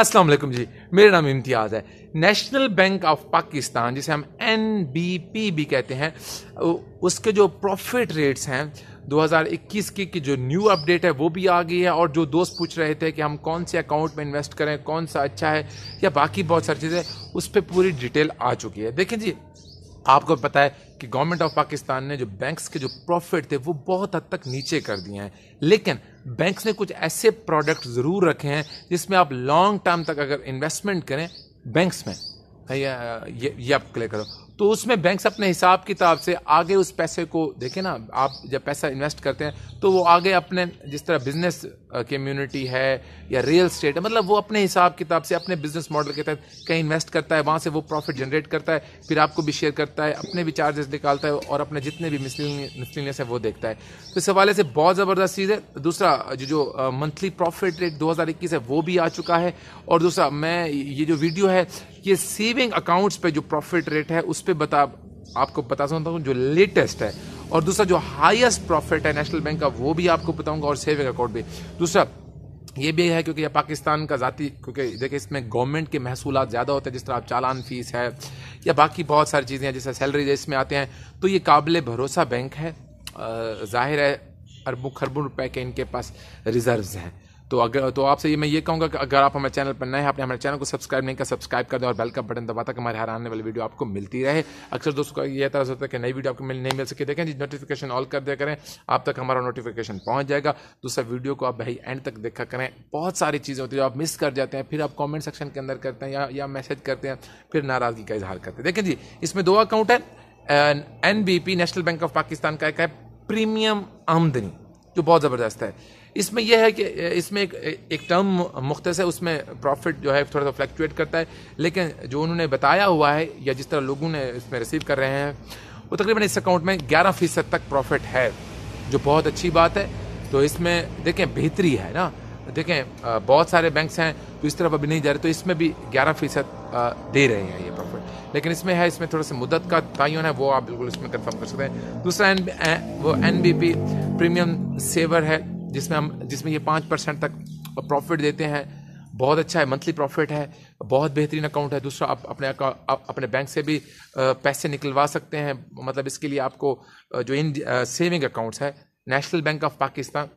असलम जी मेरा नाम इम्तियाज़ है नेशनल बैंक ऑफ पाकिस्तान जिसे हम एन बी पी भी कहते हैं उसके जो प्रॉफिट रेट्स हैं 2021 की, की जो न्यू अपडेट है वो भी आ गई है और जो दोस्त पूछ रहे थे कि हम कौन से अकाउंट में इन्वेस्ट करें कौन सा अच्छा है या बाकी बहुत सारी चीज़ें उस पर पूरी डिटेल आ चुकी है देखें जी आपको पता है कि गवर्नमेंट ऑफ पाकिस्तान ने जो बैंक्स के जो प्रॉफिट थे वो बहुत हद तक नीचे कर दिए हैं लेकिन बैंक्स ने कुछ ऐसे प्रोडक्ट ज़रूर रखे हैं जिसमें आप लॉन्ग टर्म तक अगर इन्वेस्टमेंट करें बैंक्स में ये ये आप क्लियर करो तो उसमें बैंक्स अपने हिसाब किताब से आगे उस पैसे को देखें ना आप जब पैसा इन्वेस्ट करते हैं तो वो आगे अपने जिस तरह बिजनेस कम्युनिटी है या रियल स्टेट है मतलब वो अपने हिसाब किताब से अपने बिजनेस मॉडल के तहत कहीं इन्वेस्ट करता है वहाँ से वो प्रॉफिट जनरेट करता है फिर आपको भी शेयर करता है अपने भी चार्जेस निकालता है और अपने जितने भी मिसलिनियस है वो देखता है तो इस हवाले से बहुत ज़बरदस्त चीज़ है दूसरा जो जो मंथली प्रॉफिट रेट दो है वो भी आ चुका है और दूसरा मैं ये जो वीडियो है ये सेविंग अकाउंट्स पर जो प्रॉफिट रेट है उस पर बता आपको बता सकता हूँ जो लेटेस्ट है और दूसरा जो हाईएस्ट प्रॉफिट है नेशनल बैंक का वो भी आपको बताऊंगा और सेविंग अकाउंट भी दूसरा ये भी है क्योंकि ये पाकिस्तान का ज़ाती क्योंकि देखिए इसमें गवर्नमेंट के महसूल ज़्यादा होते हैं जिस तरह आप चालान फीस है या बाकी बहुत सारी चीज़ें हैं जैसे सैलरी इसमें आते हैं तो ये काबिल भरोसा बैंक है ज़ाहिर है अरबों खरबों रुपए के इनके पास रिजर्व्स हैं तो अगर तो आपसे ये मैं ये कहूँगा कि अगर आप हमारे चैनल पर नए हैं आपने हमारे चैनल को सब्सक्राइब नहीं कर सब्सक्राइब कर दें और बेल का बटन दबा तक हमारे हर आने वाली वीडियो आपको मिलती रहे अक्सर दोस्तों का यह तरह होता है कि नई वीडियो आपको मिल नहीं मिल सके देखें जी नोटिफिकेशन ऑल कर दिया करें आप तक हमारा नोटिफिकेशन पहुँच जाएगा दूसरा तो वीडियो को आप भाई एंड तक देखा करें बहुत सारी चीज़ें होती है जो आप मिस कर जाते हैं फिर आप कॉमेंट सेक्शन के अंदर करते हैं या या मैसेज करते हैं फिर नाराज़गी का इजहार करते हैं देखें जी इसमें दो अकाउंट है N B P national bank of Pakistan का एक है प्रीमियम आमदनी जो बहुत ज़बरदस्त है इसमें यह है कि इसमें एक एक टर्म मुख्त है उसमें प्रॉफिट जो है थोड़ा सा फ्लैक्चुएट करता है लेकिन जो उन्होंने बताया हुआ है या जिस तरह लोगों ने इसमें रिसीव कर रहे हैं वो तकरीबन इस अकाउंट में ग्यारह फीसद तक प्रॉफिट है जो बहुत अच्छी बात है तो इसमें देखें बेहतरी है ना देखें बहुत सारे बैंक्स हैं जो इस तरफ अभी नहीं जा रहे तो इसमें भी ग्यारह फीसद दे रहे हैं ये प्रॉफिट लेकिन इसमें है इसमें थोड़ा सा मुदत का तयन है वो आप बिल्कुल इसमें कंफर्म कर सकते हैं दूसरा एन वो एन प्रीमियम सेवर है जिसमें हम जिसमें ये पाँच परसेंट तक प्रॉफिट देते हैं बहुत अच्छा है मंथली प्रॉफिट है बहुत बेहतरीन अकाउंट है दूसरा आप अपने आप अपने बैंक से भी पैसे निकलवा सकते हैं मतलब इसके लिए आपको जो इन सेविंग अकाउंट्स है नेशनल बैंक ऑफ पाकिस्तान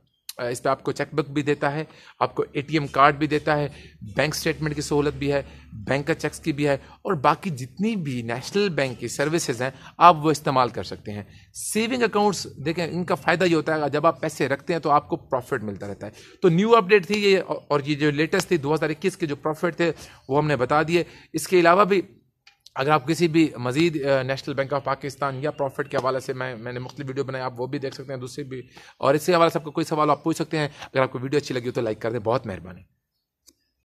इस पर आपको चेकबुक भी देता है आपको ए कार्ड भी देता है बैंक स्टेटमेंट की सहूलत भी है बैंक का चेक्स की भी है और बाकी जितनी भी नेशनल बैंक की सर्विसेज हैं आप वो इस्तेमाल कर सकते हैं सेविंग अकाउंट्स देखें इनका फ़ायदा ये होता है जब आप पैसे रखते हैं तो आपको प्रॉफिट मिलता रहता है तो न्यू अपडेट थी ये और ये जो लेटेस्ट थी दो के जो प्रॉफिट थे वो हमने बता दिए इसके अलावा भी अगर आप किसी भी मजीद नेशनल बैंक ऑफ पाकिस्तान या प्रॉफिट के हवाले से मैं मैंने मुख्तु वीडियो बनाए आप वो भी देख सकते हैं दूसरी भी और इससे हवाले से आपको कोई सवाल आप पूछ सकते हैं अगर आपको वीडियो अच्छी लगी हो तो लाइक कर दें बहुत मेहरबानी